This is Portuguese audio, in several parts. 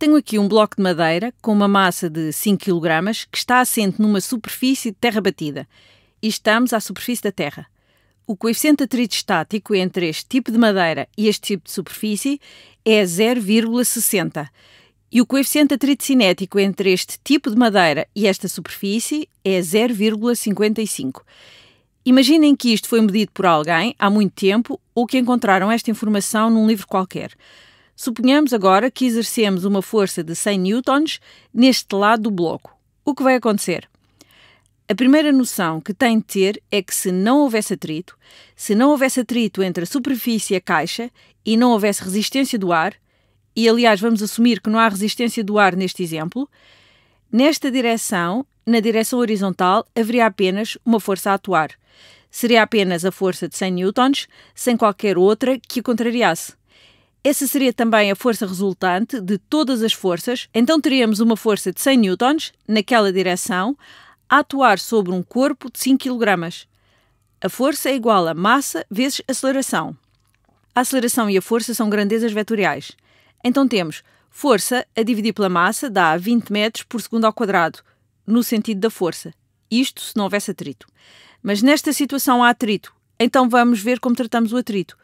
Tenho aqui um bloco de madeira com uma massa de 5 kg que está assente numa superfície de terra batida. E estamos à superfície da terra. O coeficiente atrito estático entre este tipo de madeira e este tipo de superfície é 0,60. E o coeficiente atrito cinético entre este tipo de madeira e esta superfície é 0,55. Imaginem que isto foi medido por alguém há muito tempo ou que encontraram esta informação num livro qualquer. Suponhamos agora que exercemos uma força de 100 newtons neste lado do bloco. O que vai acontecer? A primeira noção que tem de ter é que se não houvesse atrito, se não houvesse atrito entre a superfície e a caixa e não houvesse resistência do ar, e aliás vamos assumir que não há resistência do ar neste exemplo, nesta direção, na direção horizontal, haveria apenas uma força a atuar. Seria apenas a força de 100 newtons, sem qualquer outra que a contrariasse. Essa seria também a força resultante de todas as forças, então teríamos uma força de 100 newtons naquela direção a atuar sobre um corpo de 5 kg. A força é igual a massa vezes aceleração. A aceleração e a força são grandezas vetoriais. Então temos força a dividir pela massa dá 20 metros por segundo ao quadrado, no sentido da força. Isto se não houvesse atrito. Mas nesta situação há atrito. Então vamos ver como tratamos o atrito.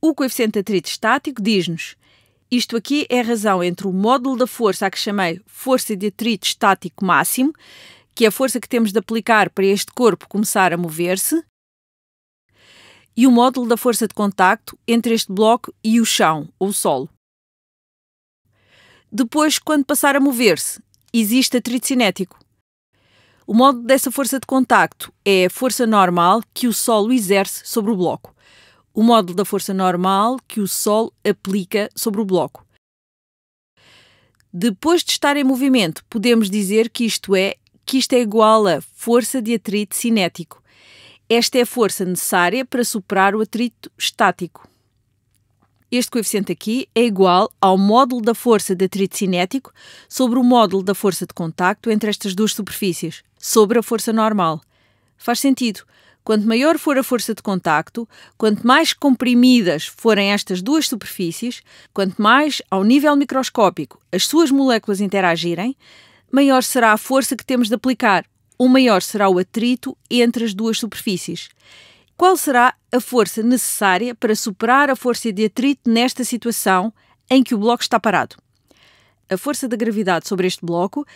O coeficiente de atrito estático diz-nos isto aqui é a razão entre o módulo da força a que chamei força de atrito estático máximo, que é a força que temos de aplicar para este corpo começar a mover-se, e o módulo da força de contacto entre este bloco e o chão, ou o solo. Depois, quando passar a mover-se, existe atrito cinético. O módulo dessa força de contacto é a força normal que o solo exerce sobre o bloco o módulo da força normal que o Sol aplica sobre o bloco. Depois de estar em movimento, podemos dizer que isto é que isto é igual a força de atrito cinético. Esta é a força necessária para superar o atrito estático. Este coeficiente aqui é igual ao módulo da força de atrito cinético sobre o módulo da força de contacto entre estas duas superfícies, sobre a força normal. Faz sentido, Quanto maior for a força de contacto, quanto mais comprimidas forem estas duas superfícies, quanto mais, ao nível microscópico, as suas moléculas interagirem, maior será a força que temos de aplicar, ou maior será o atrito entre as duas superfícies. Qual será a força necessária para superar a força de atrito nesta situação em que o bloco está parado? A força da gravidade sobre este bloco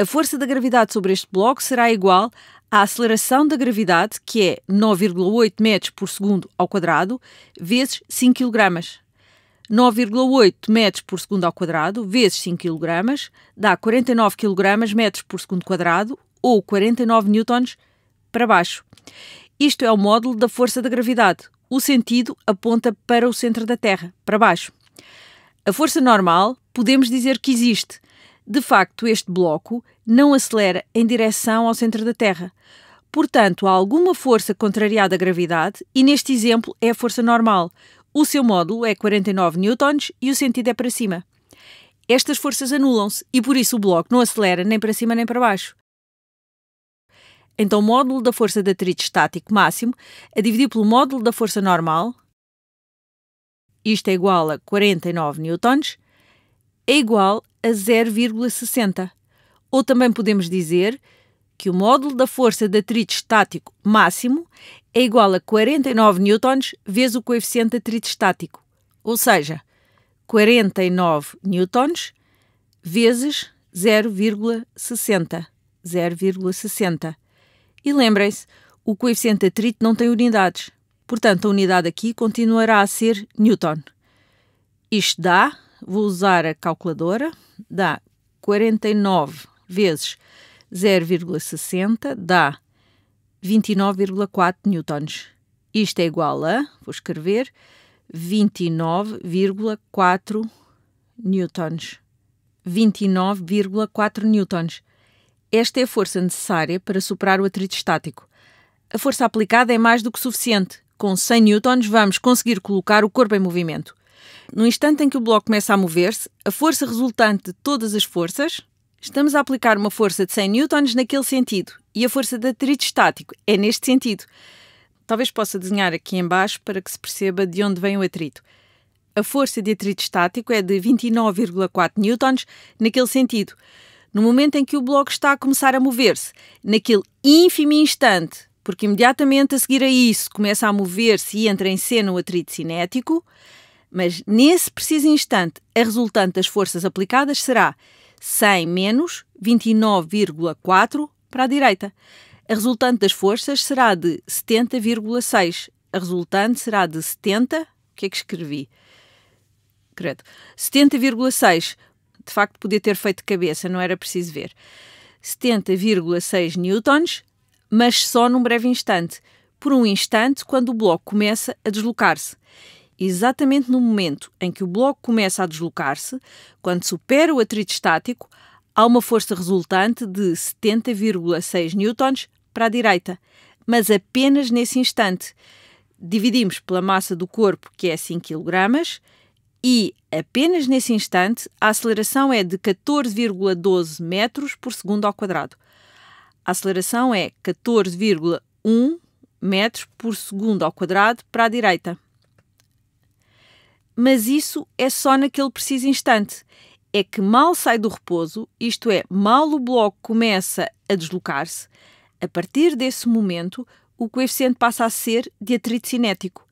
a força da gravidade sobre este bloco será igual à aceleração da gravidade, que é 9,8 metros por segundo ao quadrado, vezes 5 kg. 9,8 metros por segundo ao quadrado vezes 5 kg dá 49 kg metros por segundo quadrado ou 49 newtons para baixo. Isto é o módulo da força da gravidade. O sentido aponta para o centro da Terra, para baixo. A força normal podemos dizer que existe, de facto, este bloco não acelera em direção ao centro da Terra. Portanto, há alguma força contrariada à gravidade e, neste exemplo, é a força normal. O seu módulo é 49 newtons e o sentido é para cima. Estas forças anulam-se e, por isso, o bloco não acelera nem para cima nem para baixo. Então, o módulo da força de atrito estático máximo é dividido pelo módulo da força normal. Isto é igual a 49 newtons é igual a 0,60. Ou também podemos dizer que o módulo da força de atrito estático máximo é igual a 49 N vezes o coeficiente de atrito estático, ou seja, 49 N vezes 0,60. 0,60. E lembrem-se, o coeficiente de atrito não tem unidades, portanto a unidade aqui continuará a ser Newton. Isto dá vou usar a calculadora, dá 49 vezes 0,60 dá 29,4 newtons. Isto é igual a, vou escrever, 29,4 newtons. 29,4 newtons. Esta é a força necessária para superar o atrito estático. A força aplicada é mais do que suficiente. Com 100 newtons vamos conseguir colocar o corpo em movimento. No instante em que o bloco começa a mover-se, a força resultante de todas as forças, estamos a aplicar uma força de 100 newtons naquele sentido e a força de atrito estático é neste sentido. Talvez possa desenhar aqui embaixo para que se perceba de onde vem o atrito. A força de atrito estático é de 29,4 newtons naquele sentido. No momento em que o bloco está a começar a mover-se, naquele ínfimo instante porque imediatamente a seguir a isso começa a mover-se e entra em cena o atrito cinético, mas nesse preciso instante, a resultante das forças aplicadas será 100 menos 29,4 para a direita. A resultante das forças será de 70,6. A resultante será de 70. O que é que escrevi? Credo. 70,6. De facto, podia ter feito de cabeça, não era preciso ver. 70,6 newtons, mas só num breve instante. Por um instante, quando o bloco começa a deslocar-se exatamente no momento em que o bloco começa a deslocar-se, quando supera o atrito estático, há uma força resultante de 70,6 newtons para a direita, mas apenas nesse instante. Dividimos pela massa do corpo, que é 5 kg, e apenas nesse instante a aceleração é de 14,12 metros por segundo ao quadrado. A aceleração é 14,1 metros por segundo ao quadrado para a direita. Mas isso é só naquele preciso instante. É que mal sai do repouso, isto é, mal o bloco começa a deslocar-se, a partir desse momento o coeficiente passa a ser de atrito cinético.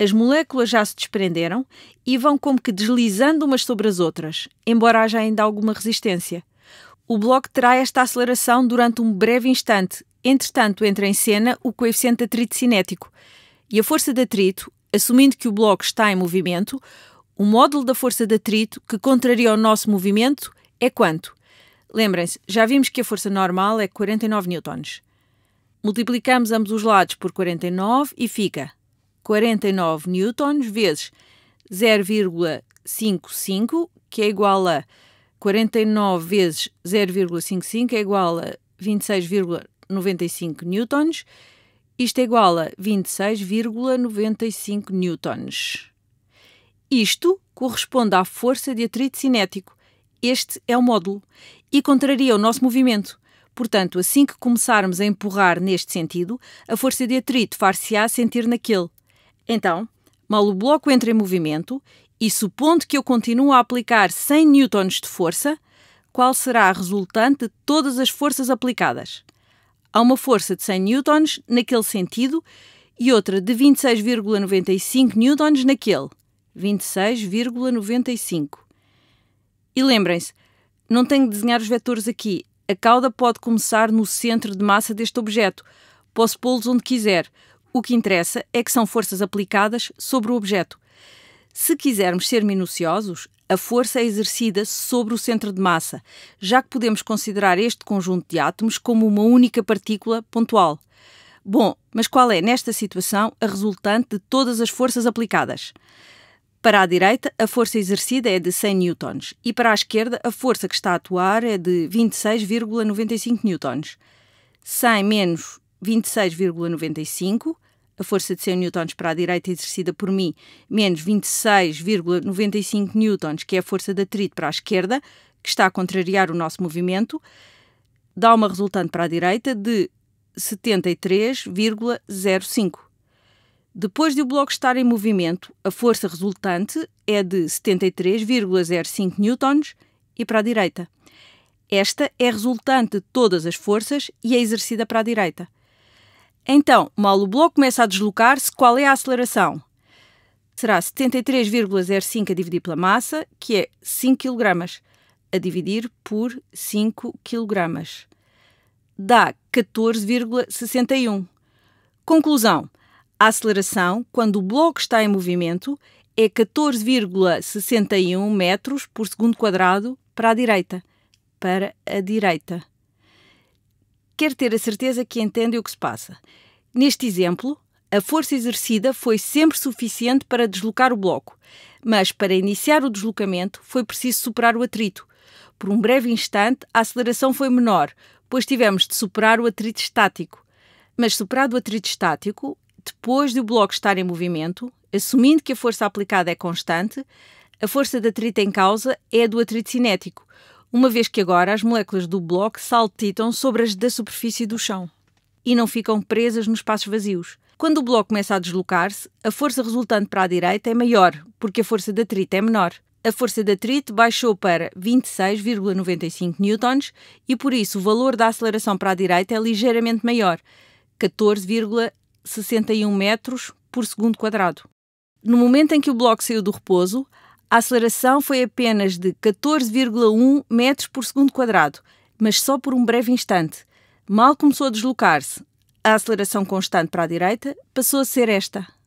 As moléculas já se desprenderam e vão como que deslizando umas sobre as outras, embora haja ainda alguma resistência. O bloco terá esta aceleração durante um breve instante. Entretanto, entra em cena o coeficiente de atrito cinético. E a força de atrito assumindo que o bloco está em movimento, o módulo da força de atrito que contraria o nosso movimento é quanto? Lembrem-se, já vimos que a força normal é 49 newtons. Multiplicamos ambos os lados por 49 e fica 49 newtons vezes 0,55, que é igual a 49 vezes 0,55 é igual a 26,95 newtons isto é igual a 26,95 newtons. Isto corresponde à força de atrito cinético. Este é o módulo e contraria o nosso movimento. Portanto, assim que começarmos a empurrar neste sentido, a força de atrito far-se-á sentir naquele. Então, mal o bloco entra em movimento e supondo que eu continuo a aplicar 100 newtons de força, qual será a resultante de todas as forças aplicadas? Há uma força de 100 newtons naquele sentido e outra de 26,95 newtons naquele. 26,95. E lembrem-se, não tenho de desenhar os vetores aqui. A cauda pode começar no centro de massa deste objeto. Posso pô-los onde quiser. O que interessa é que são forças aplicadas sobre o objeto. Se quisermos ser minuciosos, a força é exercida sobre o centro de massa, já que podemos considerar este conjunto de átomos como uma única partícula pontual. Bom, mas qual é, nesta situação, a resultante de todas as forças aplicadas? Para a direita, a força exercida é de 100 newtons e para a esquerda, a força que está a atuar é de 26,95 newtons. 100 menos 26,95 a força de 100 newtons para a direita exercida por mim, menos 26,95 newtons, que é a força de atrito para a esquerda, que está a contrariar o nosso movimento, dá uma resultante para a direita de 73,05. Depois de o bloco estar em movimento, a força resultante é de 73,05 newtons e para a direita. Esta é resultante de todas as forças e é exercida para a direita. Então, mal o bloco começa a deslocar-se, qual é a aceleração? Será 73,05 a dividir pela massa, que é 5 kg, a dividir por 5 kg. Dá 14,61. Conclusão: a aceleração, quando o bloco está em movimento, é 14,61 metros por segundo quadrado para a direita. Para a direita quer ter a certeza que entende o que se passa. Neste exemplo, a força exercida foi sempre suficiente para deslocar o bloco, mas para iniciar o deslocamento foi preciso superar o atrito. Por um breve instante, a aceleração foi menor, pois tivemos de superar o atrito estático. Mas superado o atrito estático, depois de o bloco estar em movimento, assumindo que a força aplicada é constante, a força de atrito em causa é a do atrito cinético, uma vez que agora as moléculas do bloco saltitam sobre as da superfície do chão e não ficam presas nos espaços vazios. Quando o bloco começa a deslocar-se, a força resultante para a direita é maior, porque a força de atrito é menor. A força de atrito baixou para 26,95 newtons e por isso o valor da aceleração para a direita é ligeiramente maior, 14,61 metros por segundo quadrado. No momento em que o bloco saiu do repouso, a aceleração foi apenas de 14,1 metros por segundo quadrado, mas só por um breve instante. Mal começou a deslocar-se, a aceleração constante para a direita passou a ser esta.